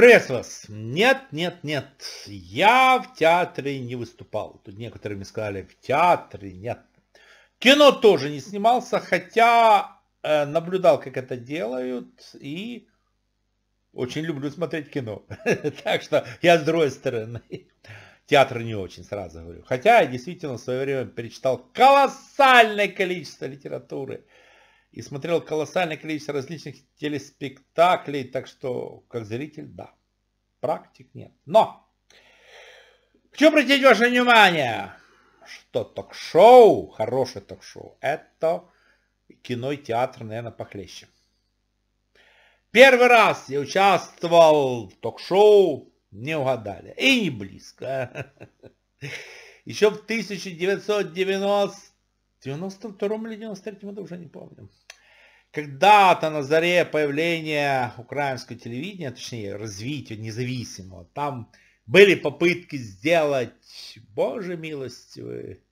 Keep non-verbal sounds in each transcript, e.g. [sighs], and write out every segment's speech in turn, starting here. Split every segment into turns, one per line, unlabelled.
Приветствую вас. Нет, нет, нет. Я в театре не выступал. Тут некоторые мне сказали, в театре нет. Кино тоже не снимался, хотя э, наблюдал, как это делают, и очень люблю смотреть кино. [laughs] так что я с другой стороны. [laughs] Театр не очень, сразу говорю. Хотя я действительно в свое время перечитал колоссальное количество литературы и смотрел колоссальное количество различных телеспектаклей, так что, как зритель, да, практик нет. Но! Хочу обратить ваше внимание, что ток-шоу, хорошее ток-шоу, это кино и театр, наверное, похлеще. Первый раз я участвовал в ток-шоу, не угадали, и не близко. [laughs] Еще в 1990 в 92-м или 93-м году, уже не помню. Когда-то на заре появления украинского телевидения, точнее развития независимого, там были попытки сделать, боже милостивый,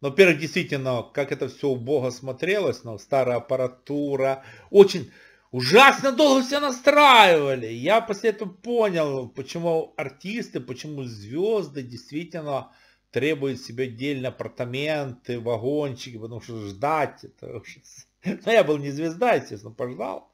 но, ну, во-первых, действительно, как это все у Бога смотрелось, но старая аппаратура, очень ужасно долго все настраивали. Я после этого понял, почему артисты, почему звезды действительно требует себе отдельно апартаменты, вагончики, потому что ждать это ужас. [laughs] Но ну, я был не звезда, естественно, пождал.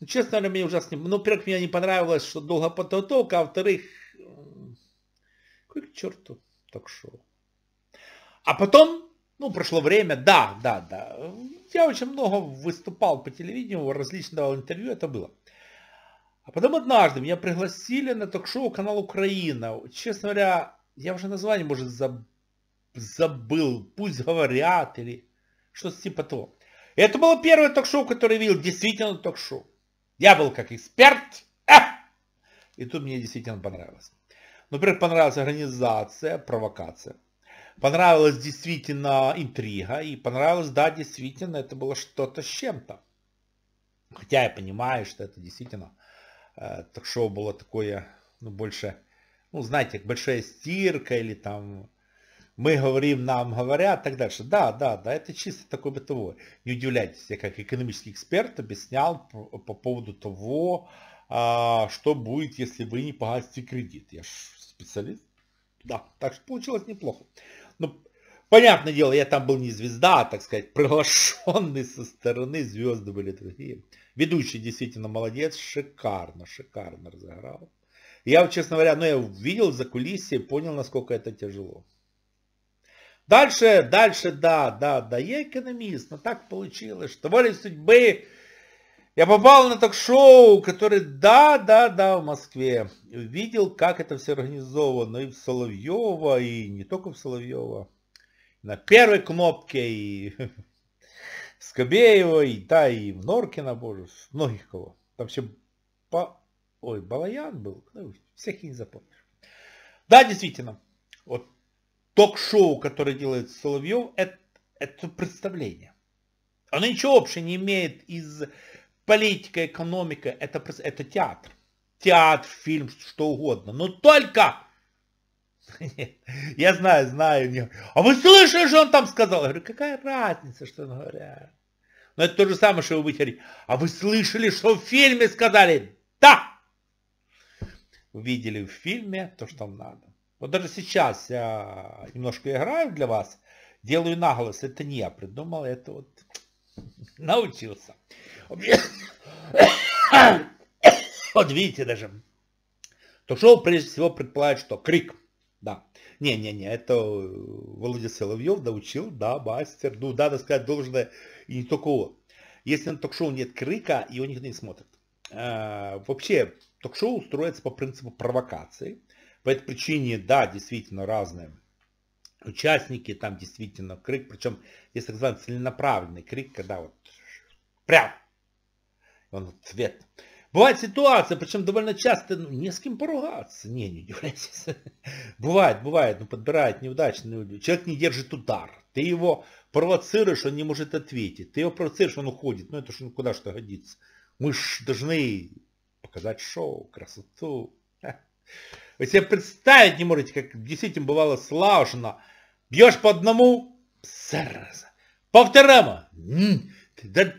Ну, честно говоря, мне ужасно... Ну, во-первых, мне не понравилось, что долго подготовка, а во-вторых, какой к черту так шоу А потом, ну, прошло время, да, да, да. Я очень много выступал по телевидению, различно давал интервью, это было. А потом однажды меня пригласили на ток-шоу «Канал Украина». Честно говоря, я уже название, может, забыл забыл, пусть говорят или что-то типа того. Это было первое ток-шоу, которое видел, действительно ток-шоу. Я был как эксперт, а! и тут мне действительно понравилось. Например, понравилась организация, провокация. Понравилась действительно интрига и понравилось, да, действительно, это было что-то с чем-то. Хотя я понимаю, что это действительно э, ток-шоу было такое, ну, больше ну, знаете, как большая стирка или там мы говорим, нам говорят и так дальше. Да, да, да, это чисто такой бытовой. Не удивляйтесь, я как экономический эксперт объяснял по поводу того, а, что будет, если вы не погасите кредит. Я же специалист. Да, так что получилось неплохо. Но, ну, понятное дело, я там был не звезда, а, так сказать, приглашенный со стороны, звезды были другие. Ведущий действительно молодец, шикарно, шикарно разыграл. Я, честно говоря, ну, я увидел за кулисами, понял, насколько это тяжело. Дальше, дальше, да, да, да, я экономист, но так получилось, что волей судьбы я попал на ток-шоу, который, да, да, да, в Москве. Видел, как это все организовано и в Соловьева, и не только в Соловьева. На первой кнопке, и [laughs] Скобеева, и да, и в Норкина, боже, многих кого. Там все по Ой, Балаян был. Ну, всех не запомнишь. Да, действительно. Вот ток-шоу, которое делает Соловьев, это, это представление. Оно ничего общего не имеет из политика, экономика. Это, это театр. Театр, фильм, что угодно. Но только... Нет, [laughs] я знаю, знаю. А вы слышали, что он там сказал? Я говорю, какая разница, что он говорят. Но это то же самое, что вы будете А вы слышали, что в фильме сказали? Да! увидели в фильме то, что вам надо. Вот даже сейчас я немножко играю для вас, делаю наголос, это не я придумал, это вот [laughs] научился. [coughs] Вот видите даже, то шоу прежде всего предполагает, что крик, да. Не-не-не, это Володя Соловьев научил, да, мастер, ну, надо сказать, должное, и не только он. Если на ток-шоу нет крика, его никто не смотрит. А, вообще, Ток-шоу строится по принципу провокации. По этой причине, да, действительно разные участники, там действительно крик, причем, если называют целенаправленный крик, когда вот прям, он цвет. Бывает ситуация, причем довольно часто, ну, не с кем поругаться, не, не удивляйтесь. [laughs] Бывает, бывает, ну, подбирает неудачные люди. Человек не держит удар, ты его провоцируешь, он не может ответить, ты его провоцируешь, он уходит, ну, это же ну, куда что годится. Мы же должны показать шоу, красоту. Вы себе представить не можете, как действительно бывало слаженно. Бьешь по одному, сразу. По второму, да,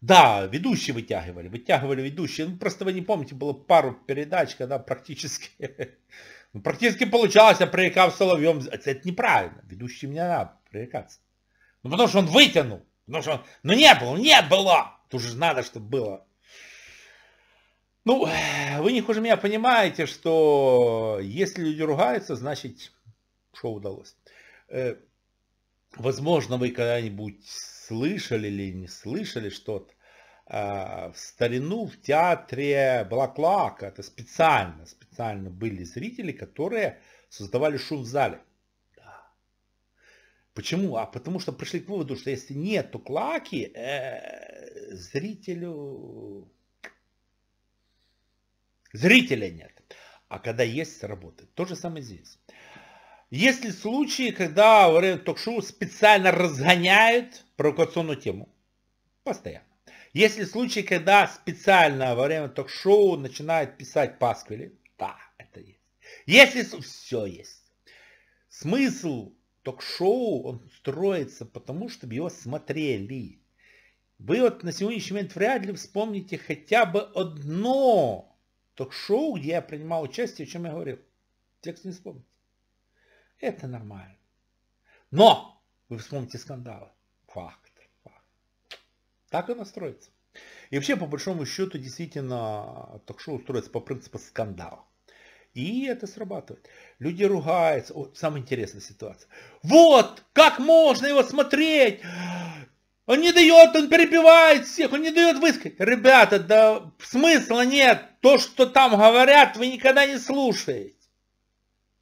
да, ведущие вытягивали, вытягивали ведущие. Ну, просто вы не помните, было пару передач, когда практически, [laughs] ну, практически получалось, я пререкал Соловьем. Это, это неправильно, ведущий меня надо пререкаться. Ну, потому что он вытянул. Потому что он, ну, не было, не было. Тут же надо, чтобы было. Ну, [sighs] вы не хуже меня понимаете, что если люди ругаются, значит, что удалось. Э, возможно, вы когда-нибудь слышали или не слышали что-то. А, в старину в театре была клака. Это специально, специально были зрители, которые создавали шум в зале. Почему? А потому что пришли к выводу, что если нету клаки, э, зрителю Зрителя нет. А когда есть, работает. То же самое здесь. Есть ли случаи, когда во ток-шоу специально разгоняют провокационную тему? Постоянно. Есть ли случаи, когда специально во время ток-шоу начинают писать пасквили? Да, это есть. Если все есть. Смысл ток-шоу, он строится потому, чтобы его смотрели. Вы вот на сегодняшний момент вряд ли вспомните хотя бы одно ток-шоу, где я принимал участие, о чем я говорил. Текст не вспомнит. Это нормально. Но вы вспомните скандалы. Факт. факт. Так оно строится. И вообще, по большому счету, действительно, ток-шоу строится по принципу скандала. И это срабатывает. Люди ругаются. О, самая интересная ситуация. Вот, как можно его смотреть? Он не дает, он перебивает всех, он не дает высказать. Ребята, да смысла нет. То, что там говорят, вы никогда не слушаете.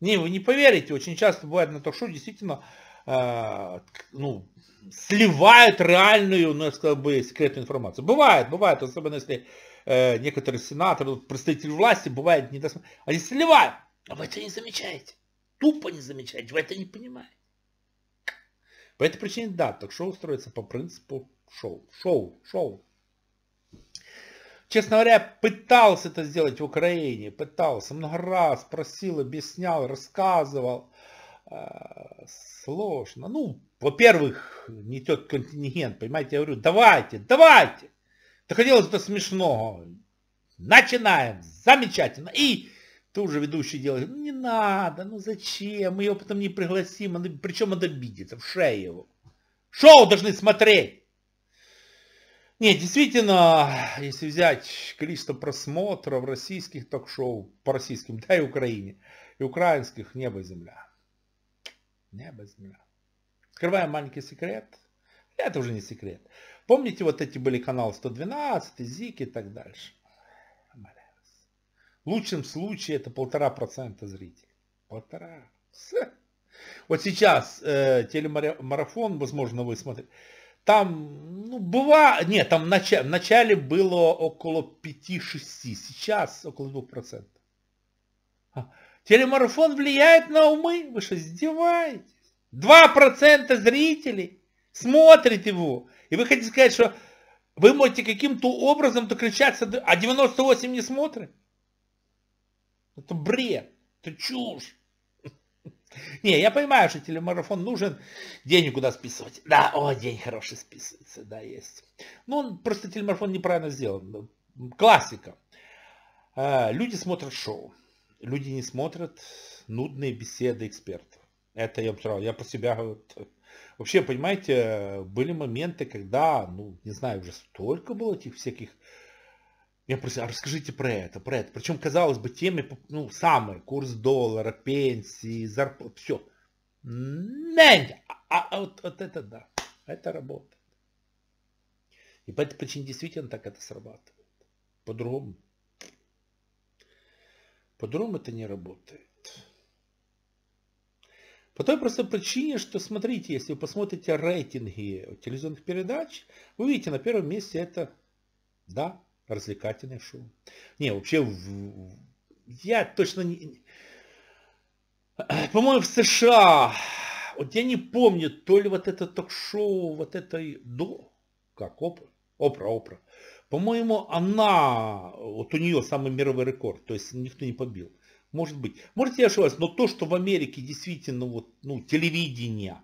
Не, вы не поверите, очень часто бывает на ток-шоу действительно э, ну, сливают реальную, ну, я сказал бы, секретную информацию. Бывает, бывает, особенно если э, некоторые сенаторы, представители власти, бывает, не недосмотр... они сливают, а вы это не замечаете. Тупо не замечаете, вы это не понимаете. По этой причине, да, ток-шоу строится по принципу шоу. Шоу, шоу. Честно говоря, пытался это сделать в Украине, пытался, много раз просил, объяснял, рассказывал. Э, сложно. Ну, во-первых, не тот контингент, понимаете, я говорю, давайте, давайте. Да хотелось это смешного. Начинаем, замечательно. И Тут же ведущий делает, ну не надо, ну зачем, мы его потом не пригласим, он, причем он обидится, в шею его. Шоу должны смотреть! Нет, действительно, если взять количество просмотров российских ток-шоу, по российским, да и Украине, и украинских, небо и земля. Небо и земля. Открываем маленький секрет. Это уже не секрет. Помните, вот эти были каналы 112, ЗИК и так дальше лучшем случае это полтора процента зрителей. Полтора. [laughs] Вот сейчас э, телемарафон, возможно, вы смотрите. Там, ну, бывало, нет, там в в начале было около 5-6, сейчас около 2%. А, телемарафон влияет на умы, вы что, издеваетесь? 2% зрителей смотрит его. И вы хотите сказать, что вы можете каким-то образом докричаться, а 98 не смотрят? Это бред, это чушь. Не, я понимаю, что телемарафон нужен, денег куда списывать. Да, о, день хороший списывается, да, есть. Ну, просто телемарафон неправильно сделан. Классика. А, люди смотрят шоу. Люди не смотрят нудные беседы экспертов. Это я сразу, я про себя говорю. Вообще, понимаете, были моменты, когда, ну, не знаю, уже столько было этих всяких я просил, а расскажите про это, про это. Причем, казалось бы, темы, ну, самые, курс доллара, пенсии, зарплаты, все. Нет, а, а вот, вот это да, это работает. И по этой причине действительно так это срабатывает. По-другому. По-другому это не работает. По той простой причине, что, смотрите, если вы посмотрите рейтинги телевизионных передач, вы видите, на первом месте это, да, развлекательное шоу. Не, вообще, я точно не... [clears throat] По-моему, в США, вот я не помню, то ли вот это ток-шоу, вот этой до, как Опра, Опра, Опра. По-моему, она, вот у нее самый мировой рекорд, то есть никто не побил. Может быть. Может, я ошибаюсь, но то, что в Америке действительно вот, ну, телевидение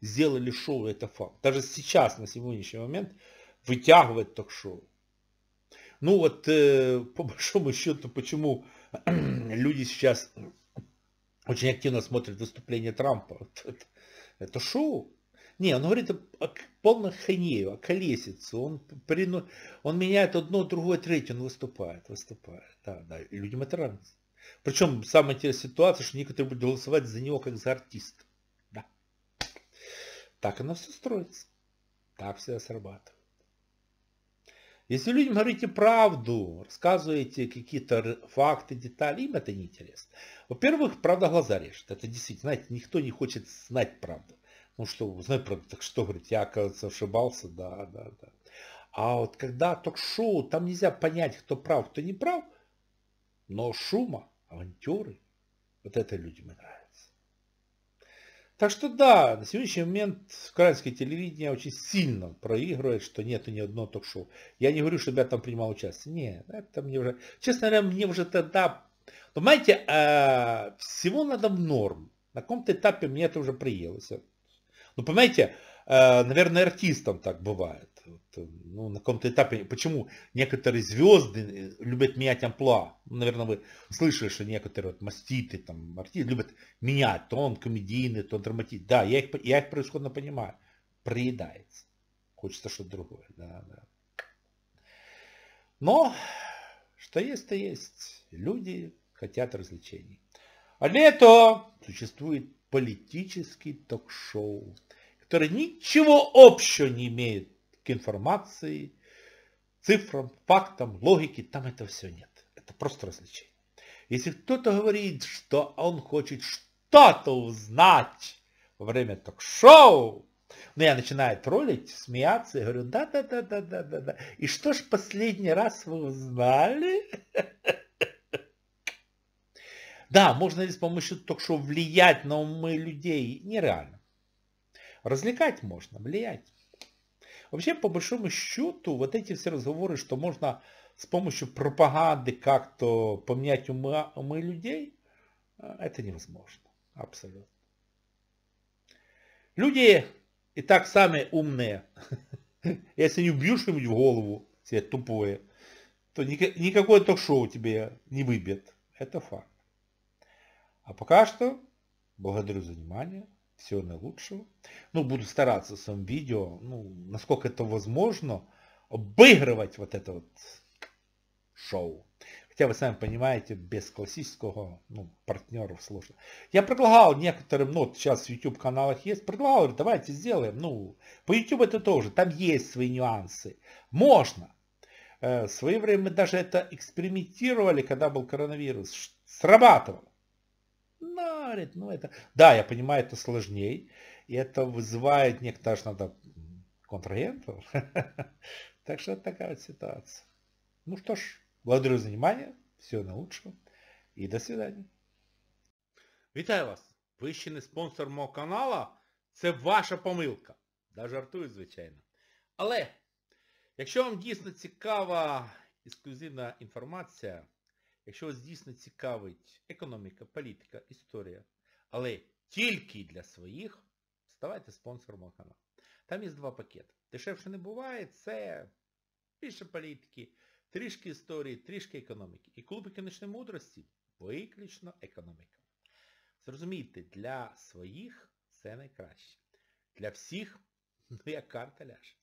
сделали шоу, это факт. Даже сейчас, на сегодняшний момент, вытягивает ток-шоу. Ну вот, э, по [laughs] большому счету, почему [clears throat] люди сейчас очень активно смотрят выступление Трампа. [laughs] Это, шоу. Не, он говорит о полном ханею, о колесице. Он, прино... он меняет одно, другое, третье. Он выступает, выступает. Да, да. И людям это нравится. Причем самая интересная ситуация, что некоторые будут голосовать за него как за артиста. Да. Так оно все строится. Так все срабатывает. Если людям говорите правду, рассказываете какие-то факты, детали, им это неинтересно. Во-первых, правда глаза режет. Это действительно, знаете, никто не хочет знать правду. Ну что, знать правду, так что, говорить, я, оказывается, ошибался, да, да, да. А вот когда ток-шоу, там нельзя понять, кто прав, кто не прав, но шума, авантюры, вот это людям и нравится. Так что да, на сегодняшний момент украинское телевидение очень сильно проигрывает, что нету ни одного ток-шоу. Я не говорю, чтобы я там принимал участие. Нет, это мне уже... Честно говоря, мне уже тогда... Понимаете, э, всего надо в норм. На каком-то этапе мне это уже приелось. Ну, понимаете, э, наверное, артистам так бывает. Э, ну, на каком-то этапе, почему некоторые звезды э, любят менять амплуа. Ну, Наверное, вы слышали, что некоторые вот, маститы, там, артисты любят менять. То он комедийный, то он драматичный. Да, я их, я их происходно понимаю. Проедается. Хочется что-то другое. Да, да. Но, что есть, то есть. Люди хотят развлечений. А для этого существует политический ток-шоу, который ничего общего не имеет информации, цифрам, фактам, логике. Там это все нет. Это просто развлечение. Если кто-то говорит, что он хочет что-то узнать во время ток-шоу, ну, я начинаю троллить, смеяться, и говорю, да-да-да-да-да-да. И что ж последний раз вы узнали? [laughs] Да, можно ли с помощью ток-шоу влиять на умы людей? Нереально. Развлекать можно, влиять. Вообще, по большому счету, вот эти все разговоры, что можно с помощью пропаганды как-то поменять умы, умы людей, э, это невозможно. Абсолютно. Люди и так сами умные. [laughs] Если не убьешь им в голову, все тупое, то никакое ток-шоу тебе не выбьет. Это факт. А пока что благодарю за внимание всего наилучшего. Ну, буду стараться в своем видео, ну, насколько это возможно, обыгрывать вот это вот шоу. Хотя вы сами понимаете, без классического ну, партнера сложно. Я предлагал некоторым, ну, вот сейчас в YouTube каналах есть, предлагал, говорю, давайте сделаем. Ну, по YouTube это тоже, там есть свои нюансы. Можно. Э, в свое время мы даже это экспериментировали, когда был коронавирус. срабатывал нарит, ну это... Да, я понимаю, это сложнее, и это вызывает некоторые надо контрагентов. [laughs] Так что такая вот ситуация. Ну что ж, благодарю за внимание, всего наилучшего и до свидания. Вітаю вас! Ви ще не спонсор моего канала. это ваша помилка. Да жартую, звичайно. Але, если вам дійсно цікава ексклюзивна інформація, якщо вас дійсно цікавить економіка, політика, історія, але тільки для своїх, ставайте спонсором каналу. Там є два пакети. Дешевше не буває, це більше політики, трішки історії, трішки економіки. І клуб економічної мудрості виключно економіка. Зрозумійте, для своїх це найкраще. Для всіх, ну як карта ляж.